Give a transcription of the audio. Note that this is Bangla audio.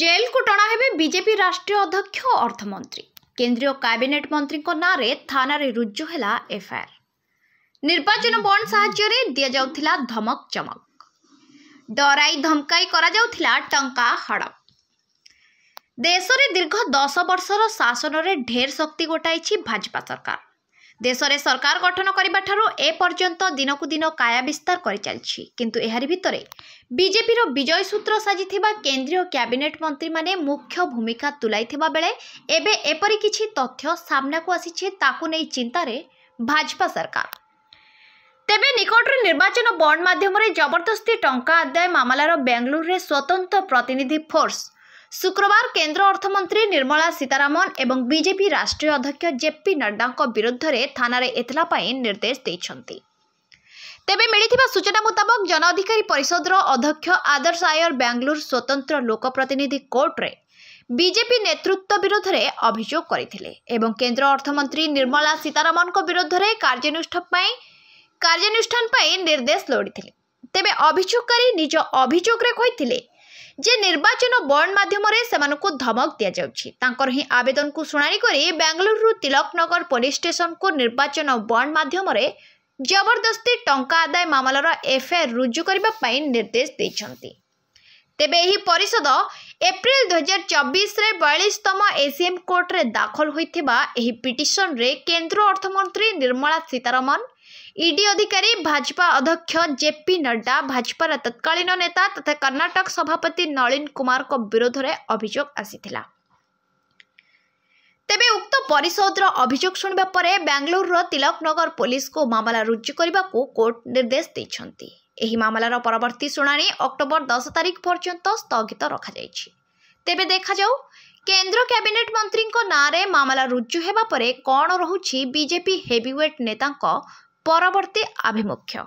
ଜେଲ୍କୁ ଟଣା ହେବେ ବିଜେପି ରାଷ୍ଟ୍ରୀୟ ଅଧ୍ୟକ୍ଷ ଓ ଅର୍ଥମନ୍ତ୍ରୀ କେନ୍ଦ୍ରୀୟ କ୍ୟାବିନେଟ୍ ମନ୍ତ୍ରୀଙ୍କ ନାଁରେ ଥାନାରେ ରୁଜୁ ହେଲା ଏଫ୍ଆଇଆର୍ ନିର୍ବାଚନ ବଣ୍ଡ ସାହାଯ୍ୟରେ ଦିଆଯାଉଥିଲା ଧମକ ଚମକ ଡରାଇ ଧମକାଇ କରାଯାଉଥିଲା ଟଙ୍କା ହଡ଼ପ ଦେଶରେ ଦୀର୍ଘ ଦଶ ବର୍ଷର ଶାସନରେ ଢେର ଶକ୍ତି ଗୋଟାଇଛି ଭାଜପା ସରକାର ଦେଶରେ ସରକାର ଗଠନ କରିବାଠାରୁ ଏ ପର୍ଯ୍ୟନ୍ତ ଦିନକୁ ଦିନ କାୟା ବିସ୍ତାର କରିଚାଲିଛି କିନ୍ତୁ ଏହାରି ଭିତରେ ବିଜେପିର ବିଜୟ ସୂତ୍ର ସାଜିଥିବା କେନ୍ଦ୍ରୀୟ କ୍ୟାବିନେଟ୍ ମନ୍ତ୍ରୀମାନେ ମୁଖ୍ୟ ଭୂମିକା ତୁଲାଇଥିବା ବେଳେ ଏବେ ଏପରି କିଛି ତଥ୍ୟ ସାମ୍ନାକୁ ଆସିଛି ତାକୁ ନେଇ ଚିନ୍ତାରେ ଭାଜପା ସରକାର ତେବେ ନିକଟରେ ନିର୍ବାଚନ ବଣ୍ଡ ମାଧ୍ୟମରେ ଜବରଦସ୍ତି ଟଙ୍କା ଆଦାୟ ମାମଲାର ବେଙ୍ଗଲୁରୁରେ ସ୍ୱତନ୍ତ୍ର ପ୍ରତିନିଧି ଫୋର୍ସ শুক্রবার কেন্দ্র অর্থমন্ত্রী নির্মলা সীতারামন এবং বিজেপি রাষ্ট্রীয় অধ্যক্ষ জেপি নড্ডাঙ্ক বিরুদ্ধে থানারে এতলা পাই নির্দেশ দিয়েছেন তবে মিলি সূচনা মুতাবক জন অধিকারী পরিষদর অধ্যক্ষ আদর্শ আয়র ব্যাঙ্গালোর স্বতন্ত্র লোকপ্রতিনিধি কোর্টরে বিজেপি নেতৃত্ব বিরুদ্ধে অভিযোগ করে এবং কেন্দ্র অর্থমন্ত্রী নির্মলা সীতারামন বিরুদ্ধে কার্যানুষ্ঠান কার্যানুষ্ঠান নির্দেশ লোড়ি তবে অভিযোগকারী নিজ অভিযোগে কইলে যে নির্বাচন বন্ড মাধ্যমে সে ধমক দিয়া যাচ্ছে তাঁর হি আবেদন শুনানি করে বেঙ্গালুরু তিলকনগর পুলিশ স্টেসন কু নির্বাচন বন্ড মাধ্যমে জবরদস্তি টঙ্কা আদায় মামলার এফআইআর রুজু করা নির্দেশ দিয়েছেন তেমন এই পরিষদ এপ্রিল দুই হাজার চবিশে বয়ালিশতম এসিএম কোর্টে দাখল হয়ে এই পিটিশনরে কেন্দ্র অর্থমন্ত্রী নির্মলা সীতারমণ ईडी अधिकारी भाजपा अध्यक्ष जेपी नड्डा भाजपार तत्कालीन नेता तथा कर्नाटक सभापति नलिन कुमार विरोधରେ ଅଭିଯୋଗ ଆସିଥିଲା ତେବେ ଉକ୍ତ ପରିଷଦର ଅଭିଯୋଗ ଶୁଣିବା ପରେ ବାଙ୍ଗାଲୋରର ତିଲକନଗର ପୋଲିସକୁ ମାମଲା ରୁଜୁ କରିବାକୁ କୋର୍ଟ ନିର୍ଦ୍ଦେଶ ଦେଇଛନ୍ତି ଏହି ମାମଲାର ପରବର୍ତ୍ତୀ ଶୁଣାଣି ଅକ୍ଟୋବର ଦଶ ତାରିଖ ପର୍ଯ୍ୟନ୍ତ ସ୍ଥଗିତ ରଖାଯାଇଛି ତେବେ ଦେଖାଯାଉ କେନ୍ଦ୍ର କ୍ୟାବିନେଟ୍ ମନ୍ତ୍ରୀଙ୍କ ନାଁରେ ମାମଲା ରୁଜୁ ହେବା ପରେ କ'ଣ ରହୁଛି ବିଜେପି ହେଭିୱେଟ୍ ନେତାଙ୍କ ପରବର୍ତ୍ତୀ ଆଭିମୁଖ୍ୟ